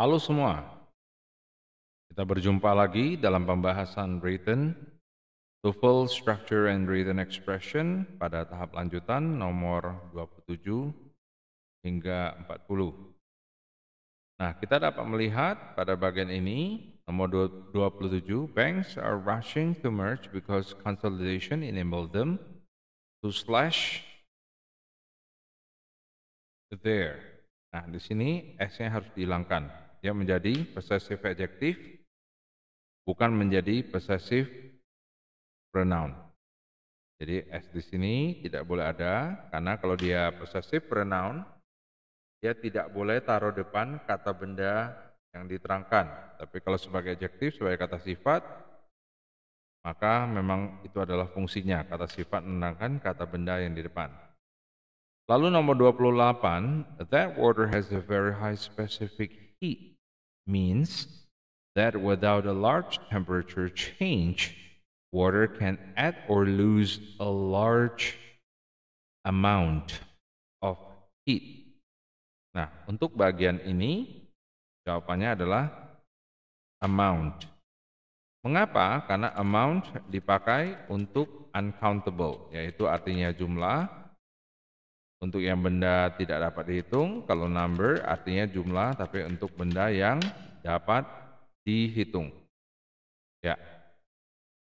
Halo semua, kita berjumpa lagi dalam pembahasan written full Structure and Written Expression pada tahap lanjutan nomor 27 hingga 40. Nah, kita dapat melihat pada bagian ini nomor 27, banks are rushing to merge because consolidation enabled them to slash there. Nah, di sini S-nya harus dihilangkan. Dia menjadi possessive adjective, bukan menjadi possessive pronoun. Jadi S di sini tidak boleh ada, karena kalau dia possessive pronoun, dia tidak boleh taruh depan kata benda yang diterangkan. Tapi kalau sebagai adjektif, sebagai kata sifat, maka memang itu adalah fungsinya. Kata sifat menenangkan kata benda yang di depan. Lalu nomor 28, that water has a very high specific heat means that without a large temperature change, water can add or lose a large amount of heat. Nah, untuk bagian ini jawabannya adalah amount. Mengapa? Karena amount dipakai untuk uncountable, yaitu artinya jumlah untuk yang benda tidak dapat dihitung, kalau number artinya jumlah, tapi untuk benda yang dapat dihitung. Ya.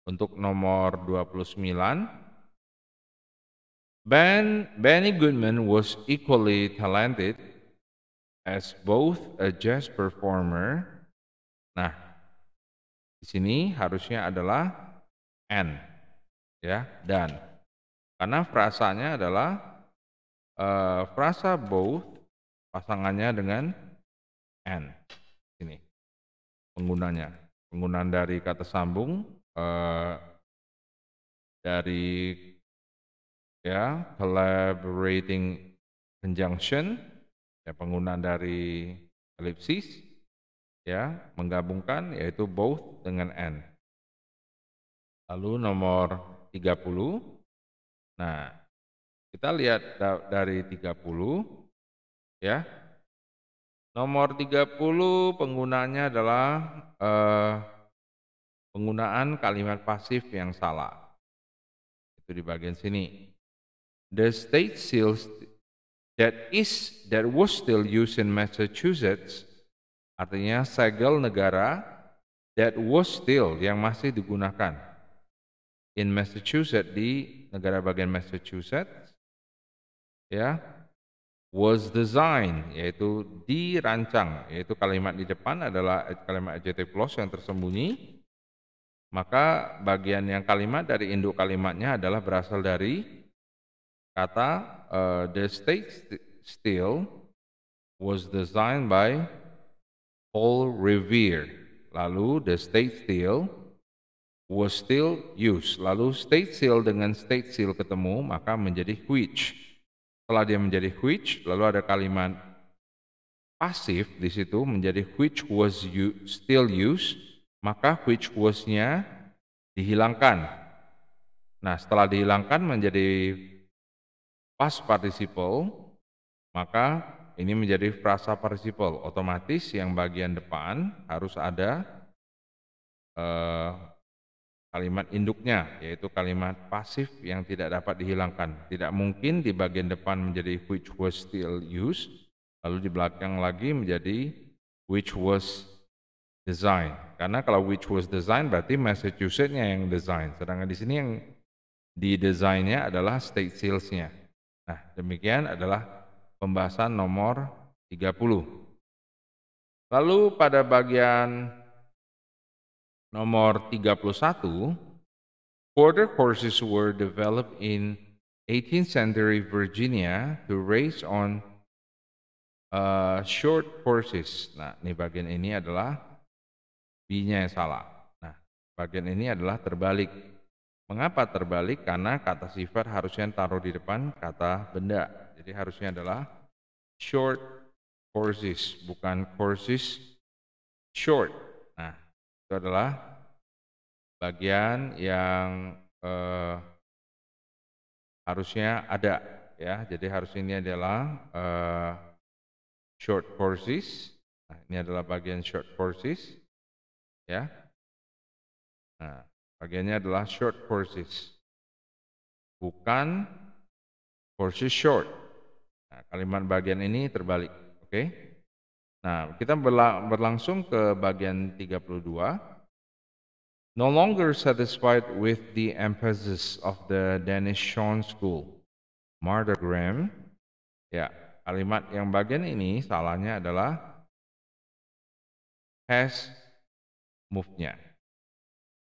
Untuk nomor 29, ben, Benny Goodman was equally talented as both a jazz performer. Nah, di sini harusnya adalah and ya dan karena frasanya adalah uh, frasa both pasangannya dengan and ini penggunanya penggunaan dari kata sambung uh, dari ya collaborating conjunction ya penggunaan dari elipsis ya menggabungkan yaitu both dengan and lalu nomor 30 nah kita lihat dari 30 ya. Nomor 30 penggunaannya adalah eh, penggunaan kalimat pasif yang salah. Itu di bagian sini. The state seal that is that was still used in Massachusetts artinya segel negara that was still yang masih digunakan in Massachusetts di negara bagian Massachusetts ya was designed yaitu dirancang yaitu kalimat di depan adalah kalimat adjective clause yang tersembunyi maka bagian yang kalimat dari induk kalimatnya adalah berasal dari kata uh, the state still was designed by Paul Revere lalu the state still was still used lalu state seal dengan state seal ketemu maka menjadi which setelah dia menjadi which, lalu ada kalimat pasif di situ menjadi which was you still used, maka which was-nya dihilangkan. Nah, setelah dihilangkan menjadi past participle, maka ini menjadi frasa participle. Otomatis yang bagian depan harus ada uh, kalimat induknya yaitu kalimat pasif yang tidak dapat dihilangkan. Tidak mungkin di bagian depan menjadi which was still used lalu di belakang lagi menjadi which was designed. Karena kalau which was designed berarti Massachusetts-nya yang design. Sedangkan di sini yang di desainnya adalah state sales-nya. Nah, demikian adalah pembahasan nomor 30. Lalu pada bagian nomor 31, Quarter horses were developed in 18th century Virginia to race on uh, short horses. Nah, ini bagian ini adalah B-nya yang salah. Nah, bagian ini adalah terbalik. Mengapa terbalik? Karena kata sifat harusnya taruh di depan kata benda. Jadi harusnya adalah short horses bukan horses short itu adalah bagian yang eh, harusnya ada ya. Jadi harus ini adalah eh, short courses. Nah, ini adalah bagian short courses ya. Nah, bagiannya adalah short courses. Bukan courses short. Nah, kalimat bagian ini terbalik, oke? Okay? Nah, kita berlangsung ke bagian 32. No longer satisfied with the emphasis of the Danish Shawn School, Martha Graham, ya, kalimat yang bagian ini salahnya adalah has move-nya.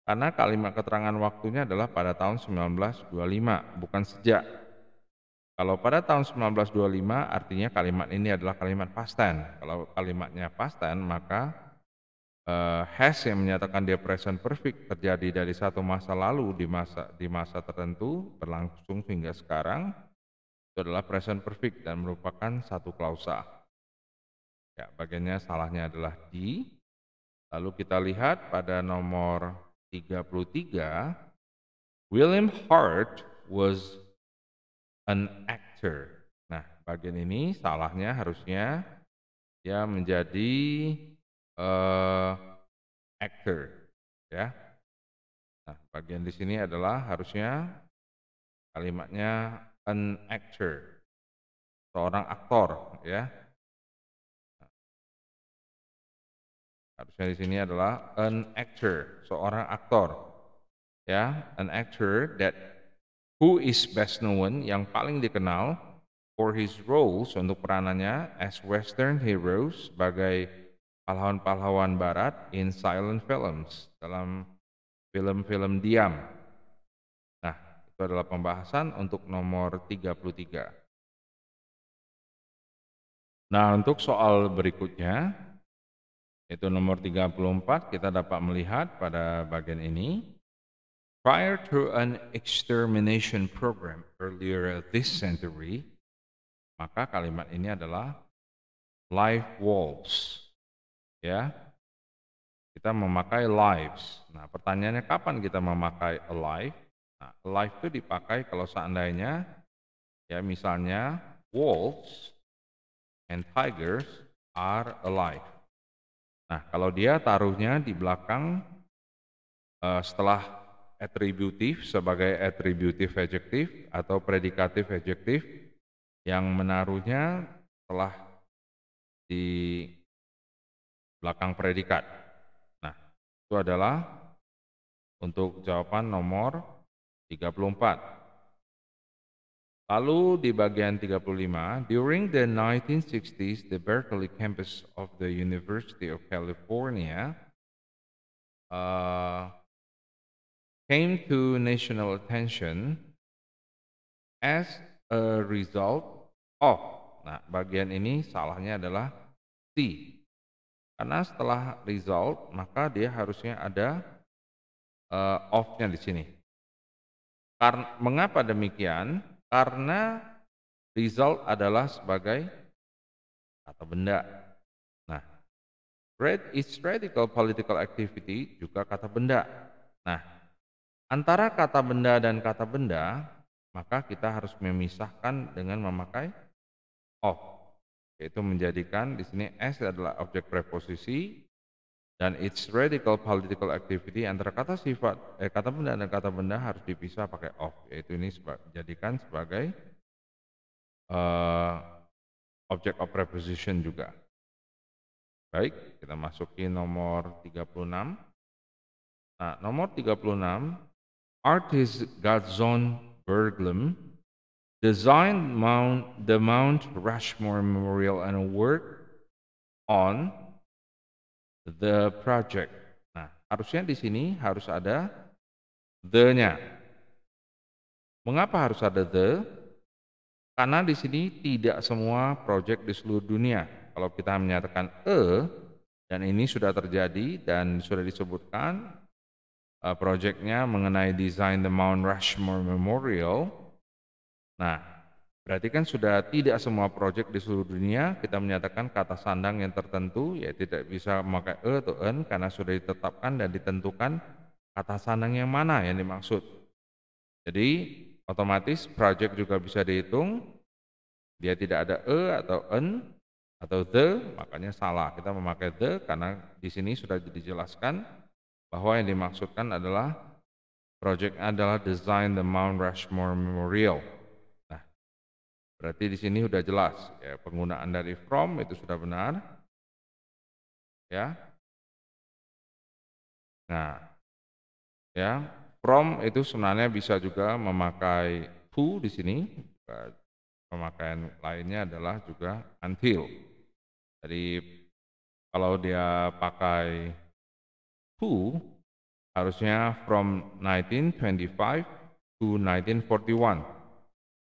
Karena kalimat keterangan waktunya adalah pada tahun 1925, bukan sejak kalau pada tahun 1925 artinya kalimat ini adalah kalimat pastan. Kalau kalimatnya pastan maka uh, eh, has yang menyatakan dia present perfect terjadi dari satu masa lalu di masa di masa tertentu berlangsung hingga sekarang itu adalah present perfect dan merupakan satu klausa. Ya, bagiannya salahnya adalah di. Lalu kita lihat pada nomor 33 William Hart was an actor. Nah, bagian ini salahnya harusnya ya menjadi uh, actor ya. Nah, bagian di sini adalah harusnya kalimatnya an actor. Seorang aktor ya. harusnya di sini adalah an actor, seorang aktor. Ya, an actor that who is best known yang paling dikenal for his roles untuk peranannya as western heroes sebagai pahlawan-pahlawan barat in silent films dalam film-film diam. Nah, itu adalah pembahasan untuk nomor 33. Nah, untuk soal berikutnya, itu nomor 34, kita dapat melihat pada bagian ini, Prior to an extermination program earlier this century, maka kalimat ini adalah live wolves. Ya. Kita memakai lives. Nah, pertanyaannya kapan kita memakai alive? Nah, alive itu dipakai kalau seandainya ya misalnya wolves and tigers are alive. Nah, kalau dia taruhnya di belakang uh, setelah atributif sebagai atributif adjektif atau predikatif adjektif yang menaruhnya telah di belakang predikat. Nah, itu adalah untuk jawaban nomor 34. Lalu di bagian 35, during the 1960s, the Berkeley campus of the University of California uh, came to national attention as a result of. Nah, bagian ini salahnya adalah C. Karena setelah result, maka dia harusnya ada uh, eh, of-nya di sini. Karena, mengapa demikian? Karena result adalah sebagai kata benda. Nah, red is radical political activity juga kata benda. Nah, Antara kata benda dan kata benda, maka kita harus memisahkan dengan memakai of, yaitu menjadikan di sini s adalah objek preposisi dan its radical political activity antara kata sifat eh, kata benda dan kata benda harus dipisah pakai of, yaitu ini seba jadikan sebagai uh, objek of preposition juga. Baik, kita masuki nomor 36. Nah, nomor 36 Artist Gazon Berglum designed Mount, the Mount Rushmore Memorial and worked on the project. Nah, harusnya di sini harus ada the-nya. Mengapa harus ada the? Karena di sini tidak semua project di seluruh dunia. Kalau kita menyatakan e, dan ini sudah terjadi dan sudah disebutkan, uh, proyeknya mengenai desain the Mount Rushmore Memorial. Nah, berarti kan sudah tidak semua proyek di seluruh dunia kita menyatakan kata sandang yang tertentu ya tidak bisa memakai e atau en karena sudah ditetapkan dan ditentukan kata sandang yang mana yang dimaksud. Jadi otomatis proyek juga bisa dihitung dia tidak ada e atau en atau the makanya salah kita memakai the karena di sini sudah dijelaskan bahwa yang dimaksudkan adalah project adalah design the Mount Rushmore Memorial. Nah, berarti di sini sudah jelas ya, penggunaan dari from itu sudah benar. Ya. Nah, ya, from itu sebenarnya bisa juga memakai to di sini. Pemakaian lainnya adalah juga until. Jadi kalau dia pakai who harusnya from 1925 to 1941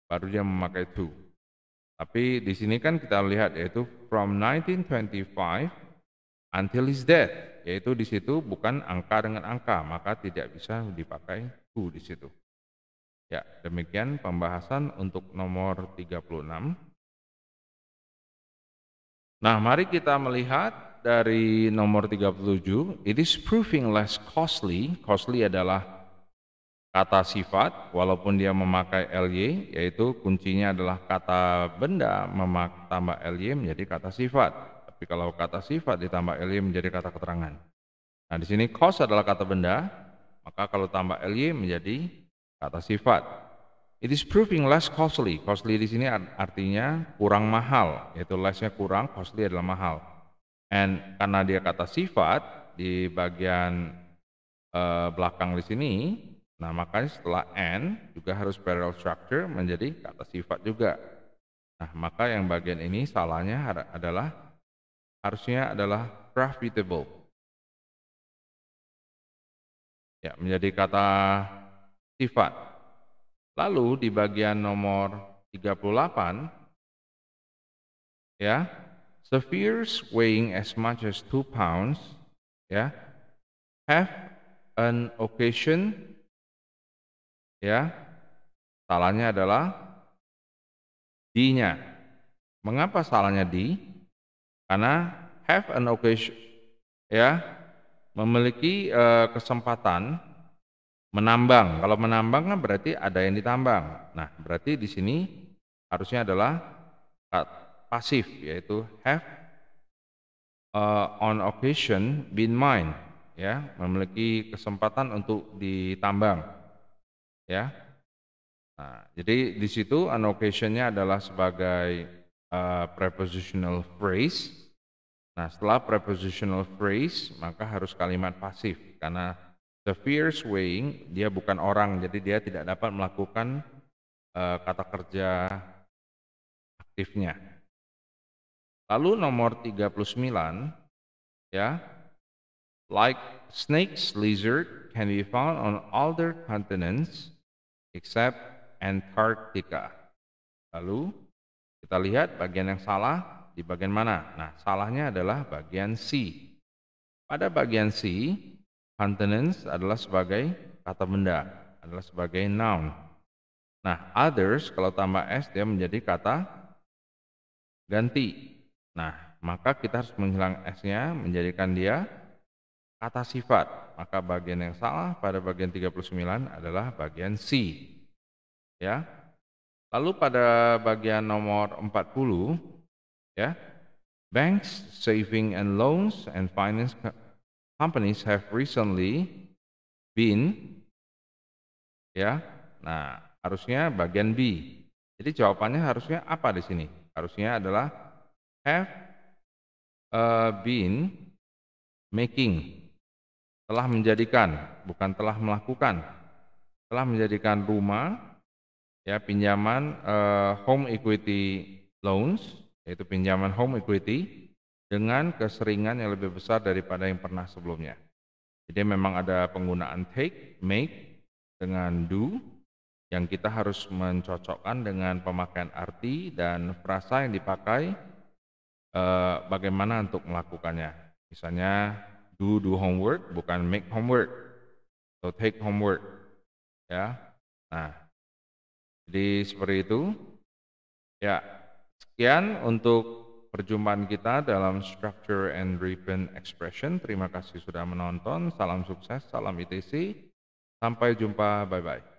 baru dia memakai to. Tapi di sini kan kita lihat yaitu from 1925 until his death, yaitu di situ bukan angka dengan angka, maka tidak bisa dipakai to di situ. Ya, demikian pembahasan untuk nomor 36. Nah, mari kita melihat dari nomor 37, it is proving less costly. Costly adalah kata sifat, walaupun dia memakai ly, yaitu kuncinya adalah kata benda memakai tambah ly menjadi kata sifat. Tapi kalau kata sifat ditambah ly menjadi kata keterangan. Nah, di sini cost adalah kata benda, maka kalau tambah ly menjadi kata sifat. It is proving less costly. Costly di sini artinya kurang mahal, yaitu lessnya kurang, costly adalah mahal. And karena dia kata sifat di bagian uh, belakang di sini, nah makanya setelah N juga harus parallel structure menjadi kata sifat juga. Nah maka yang bagian ini salahnya adalah harusnya adalah profitable. Ya, menjadi kata sifat. Lalu di bagian nomor 38 ya Spheres weighing as much as two pounds, yeah, have an occasion, ya, salahnya adalah D-nya. Mengapa salahnya D? Karena have an occasion, ya, memiliki eh, kesempatan menambang. Kalau menambang kan berarti ada yang ditambang. Nah, berarti di sini harusnya adalah pasif yaitu have uh, on occasion been mine ya memiliki kesempatan untuk ditambang ya nah, jadi di situ on occasionnya adalah sebagai uh, prepositional phrase nah setelah prepositional phrase maka harus kalimat pasif karena the fierce weighing dia bukan orang jadi dia tidak dapat melakukan uh, kata kerja aktifnya Lalu nomor 39 ya. Like snakes, lizard can be found on all their continents except Antarctica. Lalu kita lihat bagian yang salah di bagian mana? Nah, salahnya adalah bagian C. Pada bagian C, continents adalah sebagai kata benda, adalah sebagai noun. Nah, others kalau tambah s dia menjadi kata ganti. Nah, maka kita harus menghilang S-nya, menjadikan dia kata sifat. Maka bagian yang salah pada bagian 39 adalah bagian C. Ya. Lalu pada bagian nomor 40, ya, banks, saving and loans and finance companies have recently been ya. Nah, harusnya bagian B. Jadi jawabannya harusnya apa di sini? Harusnya adalah have uh, been making telah menjadikan bukan telah melakukan telah menjadikan rumah ya pinjaman uh, home equity loans yaitu pinjaman home equity dengan keseringan yang lebih besar daripada yang pernah sebelumnya. Jadi memang ada penggunaan take, make dengan do yang kita harus mencocokkan dengan pemakaian arti dan frasa yang dipakai uh, bagaimana untuk melakukannya. Misalnya do do homework bukan make homework atau so, take homework ya. Nah, jadi seperti itu. Ya, sekian untuk perjumpaan kita dalam Structure and Driven Expression. Terima kasih sudah menonton. Salam sukses, salam ITC. Sampai jumpa, bye-bye.